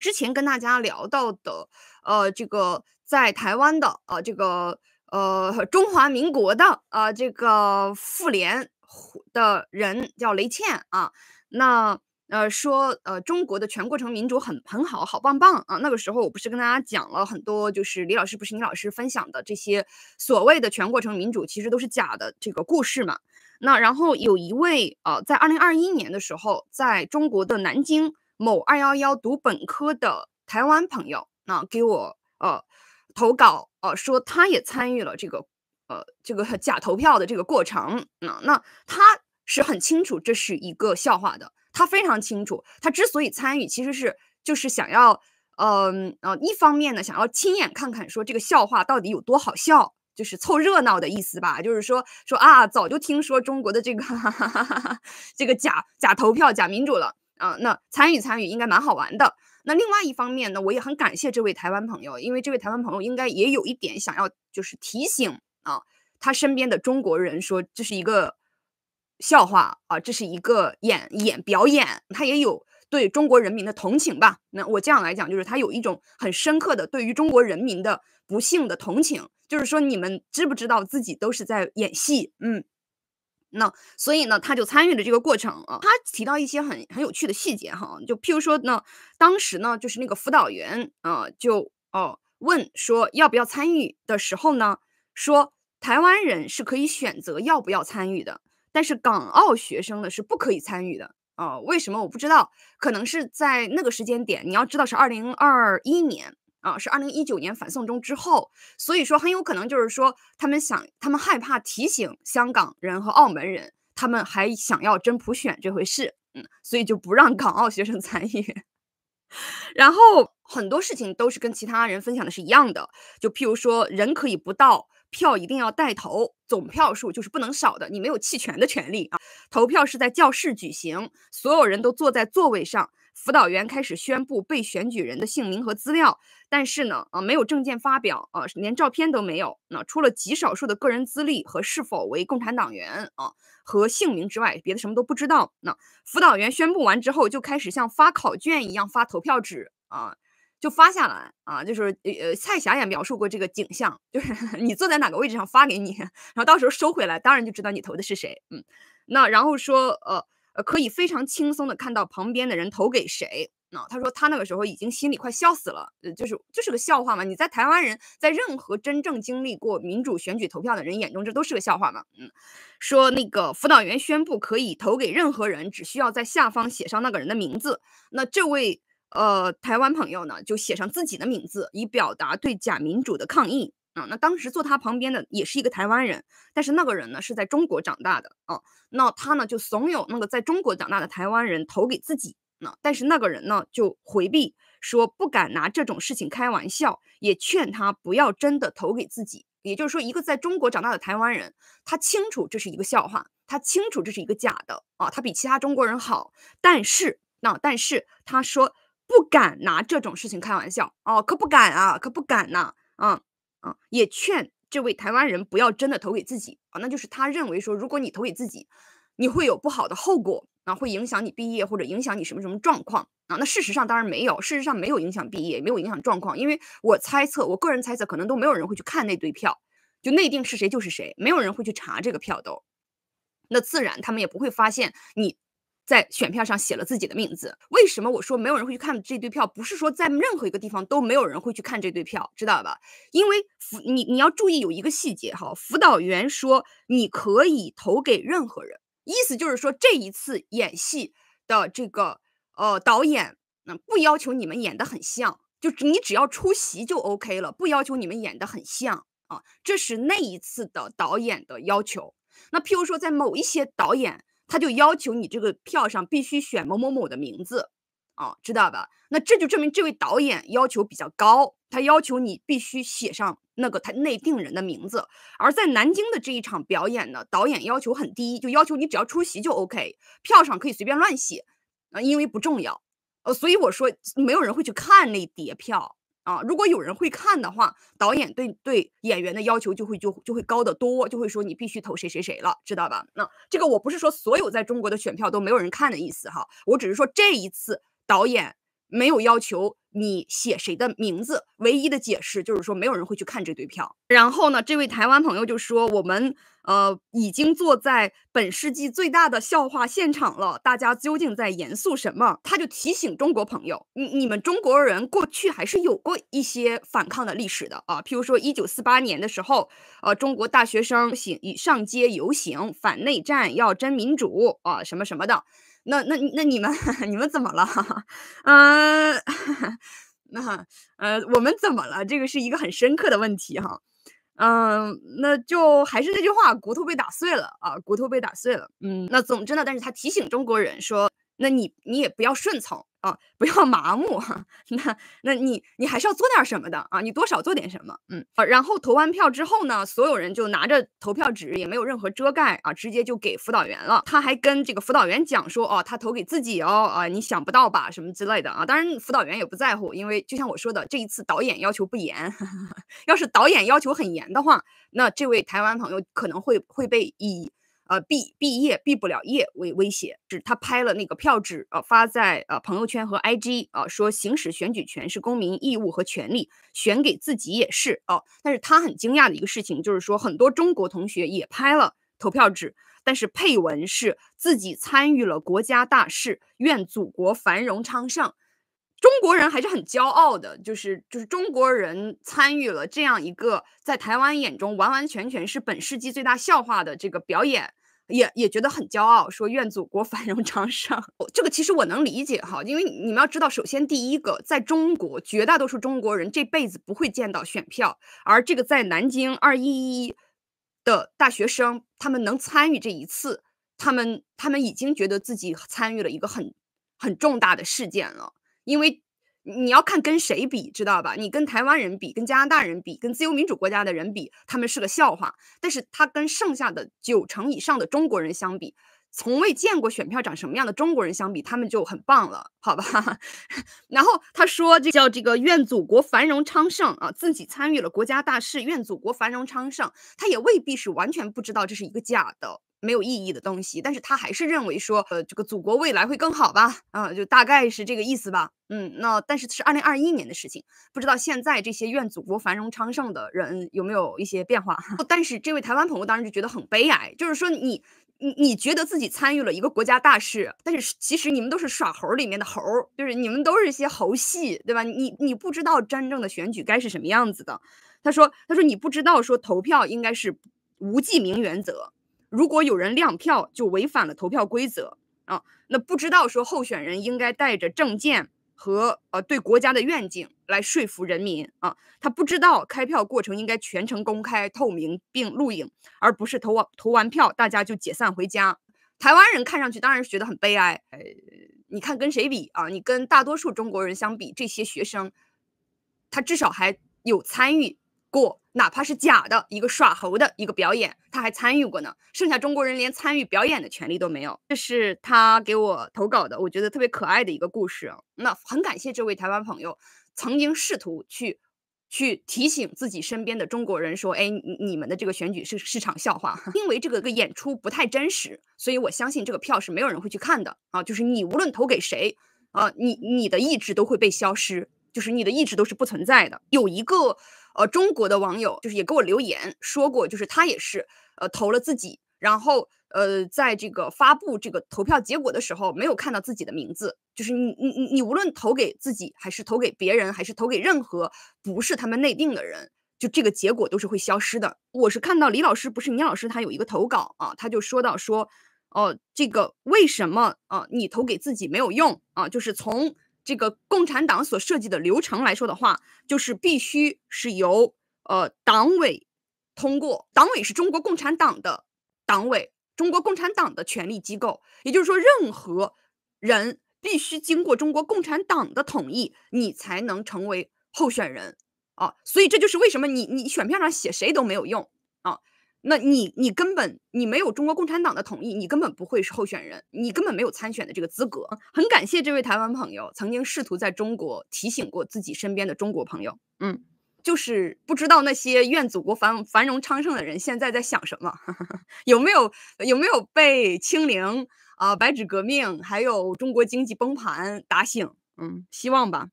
之前跟大家聊到的，呃，这个在台湾的啊，这个呃中华民国的啊，这个妇联的人叫雷倩啊，那呃说呃中国的全过程民主很很好，好棒棒啊。那个时候我不是跟大家讲了很多，就是李老师不是李老师分享的这些所谓的全过程民主，其实都是假的这个故事嘛。那然后有一位呃，在二零二一年的时候，在中国的南京。某二幺幺读本科的台湾朋友，那给我呃投稿，呃说他也参与了这个呃这个假投票的这个过程，那那他是很清楚这是一个笑话的，他非常清楚，他之所以参与，其实是就是想要，嗯呃，一方面呢想要亲眼看看说这个笑话到底有多好笑，就是凑热闹的意思吧，就是说说啊，早就听说中国的这个哈哈哈哈这个假假投票假民主了。啊，那参与参与应该蛮好玩的。那另外一方面呢，我也很感谢这位台湾朋友，因为这位台湾朋友应该也有一点想要就是提醒啊，他身边的中国人说这是一个笑话啊，这是一个演演表演，他也有对中国人民的同情吧？那我这样来讲，就是他有一种很深刻的对于中国人民的不幸的同情，就是说你们知不知道自己都是在演戏？嗯。那所以呢，他就参与了这个过程啊。他提到一些很很有趣的细节哈，就譬如说呢，当时呢就是那个辅导员啊，就哦问说要不要参与的时候呢，说台湾人是可以选择要不要参与的，但是港澳学生呢是不可以参与的啊。为什么我不知道，可能是在那个时间点，你要知道是二零二一年。是二零一九年反送中之后，所以说很有可能就是说，他们想，他们害怕提醒香港人和澳门人，他们还想要真普选这回事，嗯，所以就不让港澳学生 参与。然后很多事情都是跟其他人分享的是一样的，就譬如说，人可以不到，票一定要带头，总票数就是不能少的，你没有弃权的权利啊。投票是在教室举行，所有人都坐在座位上。辅导员开始宣布被选举人的姓名和资料，但是呢，啊，没有证件发表，啊，连照片都没有。那除了极少数的个人资历和是否为共产党员啊和姓名之外，别的什么都不知道。那辅导员宣布完之后，就开始像发考卷一样发投票纸啊，就发下来啊，就是呃，蔡霞也描述过这个景象，就是 你坐在哪个位置上发给你，然后到时候收回来，当然就知道你投的是谁。嗯，那然后说，呃。呃，可以非常轻松地看到旁边的人投给谁。那他说他那个时候已经心里快笑死了，呃，就是就是个笑话嘛。你在台湾人，在任何真正经历过民主选举投票的人眼中，这都是个笑话嘛。嗯，说那个辅导员宣布可以投给任何人，只需要在下方写上那个人的名字。那这位呃台湾朋友呢，就写上自己的名字，以表达对假民主的抗议。那当时坐他旁边的也是一个台湾人，但是那个人呢是在中国长大的啊。那他呢就怂恿那个在中国长大的台湾人投给自己呢，但是那个人呢就回避说不敢拿这种事情开玩笑，也劝他不要真的投给自己。也就是说，一个在中国长大的台湾人，他清楚这是一个笑话，他清楚这是一个假的啊。他比其他中国人好，但是那但是他说不敢拿这种事情开玩笑哦，可不敢啊，可不敢呐，嗯。啊，也劝这位台湾人不要真的投给自己啊，那就是他认为说，如果你投给自己，你会有不好的后果啊，会影响你毕业或者影响你什么什么状况啊。那事实上当然没有，事实上没有影响毕业，没有影响状况，因为我猜测，我个人猜测，可能都没有人会去看那堆票，就内定是谁就是谁，没有人会去查这个票都，那自然他们也不会发现你。在选票上写了自己的名字。为什么我说没有人会去看这堆票？不是说在任何一个地方都没有人会去看这堆票，知道吧？因为辅你你要注意有一个细节哈，辅导员说你可以投给任何人，意思就是说这一次演戏的这个呃导演，那不要求你们演得很像，就你只要出席就 OK 了，不要求你们演得很像啊。这是那一次的导演的要求。那譬如说在某一些导演。他就要求你这个票上必须选某某某的名字，啊，知道吧？那这就证明这位导演要求比较高，他要求你必须写上那个他内定人的名字。而在南京的这一场表演呢，导演要求很低，就要求你只要出席就 OK，票上可以随便乱写，啊，因为不重要。呃，所以我说没有人会去看那叠票。啊，如果有人会看的话，导演对对演员的要求就会就就会高得多，就会说你必须投谁谁谁了，知道吧？那这个我不是说所有在中国的选票都没有人看的意思哈，我只是说这一次导演。没有要求你写谁的名字，唯一的解释就是说没有人会去看这堆票。然后呢，这位台湾朋友就说：“我们呃已经坐在本世纪最大的笑话现场了，大家究竟在严肃什么？”他就提醒中国朋友：“你你们中国人过去还是有过一些反抗的历史的啊，譬如说一九四八年的时候，呃，中国大学生行上街游行，反内战，要争民主啊，什么什么的。”那那那你们 你们怎么了？嗯，那呃我们怎么了？这个是一个很深刻的问题哈。嗯，那就还是那句话，骨头被打碎了啊，骨头被打碎了。嗯，那总之呢，但是他提醒中国人说，那你你也不要顺从。啊，不要麻木哈。那那你你还是要做点什么的啊，你多少做点什么，嗯然后投完票之后呢，所有人就拿着投票纸，也没有任何遮盖啊，直接就给辅导员了。他还跟这个辅导员讲说，哦，他投给自己哦，啊，你想不到吧，什么之类的啊。当然，辅导员也不在乎，因为就像我说的，这一次导演要求不严。要是导演要求很严的话，那这位台湾朋友可能会会被以。呃，毕毕业毕不了业为威胁，是他拍了那个票纸啊，发在呃朋友圈和 IG 啊，说行使选举权是公民义务和权利，选给自己也是哦，但是他很惊讶的一个事情，就是说很多中国同学也拍了投票纸，但是配文是自己参与了国家大事，愿祖国繁荣昌盛。中国人还是很骄傲的，就是就是中国人参与了这样一个在台湾眼中完完全全是本世纪最大笑话的这个表演，也也觉得很骄傲，说愿祖国繁荣昌盛。这个其实我能理解哈，因为你们要知道，首先第一个，在中国绝大多数中国人这辈子不会见到选票，而这个在南京二一一的大学生，他们能参与这一次，他们他们已经觉得自己参与了一个很很重大的事件了。因为你要看跟谁比，知道吧？你跟台湾人比，跟加拿大人比，跟自由民主国家的人比，他们是个笑话。但是他跟剩下的九成以上的中国人相比，从未见过选票长什么样的中国人相比，他们就很棒了，好吧？然后他说这叫这个愿祖国繁荣昌盛啊，自己参与了国家大事，愿祖国繁荣昌盛，他也未必是完全不知道这是一个假的。没有意义的东西，但是他还是认为说，呃，这个祖国未来会更好吧，啊，就大概是这个意思吧，嗯，那但是是二零二一年的事情，不知道现在这些愿祖国繁荣昌盛的人有没有一些变化。但是这位台湾朋友当然就觉得很悲哀，就是说你你你觉得自己参与了一个国家大事，但是其实你们都是耍猴里面的猴，就是你们都是一些猴戏，对吧？你你不知道真正的选举该是什么样子的。他说他说你不知道说投票应该是无记名原则。如果有人亮票，就违反了投票规则啊！那不知道说候选人应该带着证件和呃对国家的愿景来说服人民啊，他不知道开票过程应该全程公开透明并录影，而不是投完投完票大家就解散回家。台湾人看上去当然觉得很悲哀，呃，你看跟谁比啊？你跟大多数中国人相比，这些学生他至少还有参与过。哪怕是假的，一个耍猴的一个表演，他还参与过呢。剩下中国人连参与表演的权利都没有。这是他给我投稿的，我觉得特别可爱的一个故事。那很感谢这位台湾朋友，曾经试图去去提醒自己身边的中国人说：“哎，你们的这个选举是是场笑话，因为这个个演出不太真实，所以我相信这个票是没有人会去看的啊。就是你无论投给谁啊，你你的意志都会被消失，就是你的意志都是不存在的。有一个。呃，中国的网友就是也给我留言说过，就是他也是，呃，投了自己，然后呃，在这个发布这个投票结果的时候，没有看到自己的名字。就是你你你你，无论投给自己，还是投给别人，还是投给任何不是他们内定的人，就这个结果都是会消失的。我是看到李老师不是倪老师，他有一个投稿啊，他就说到说，哦，这个为什么啊？你投给自己没有用啊？就是从。这个共产党所设计的流程来说的话，就是必须是由呃党委通过，党委是中国共产党的党委，中国共产党的权力机构，也就是说，任何人必须经过中国共产党的同意，你才能成为候选人啊，所以这就是为什么你你选票上写谁都没有用啊。那你你根本你没有中国共产党的同意，你根本不会是候选人，你根本没有参选的这个资格。很感谢这位台湾朋友曾经试图在中国提醒过自己身边的中国朋友，嗯，就是不知道那些愿祖国繁繁荣昌盛的人现在在想什么，有没有有没有被清零啊、白纸革命，还有中国经济崩盘打醒？嗯，希望吧。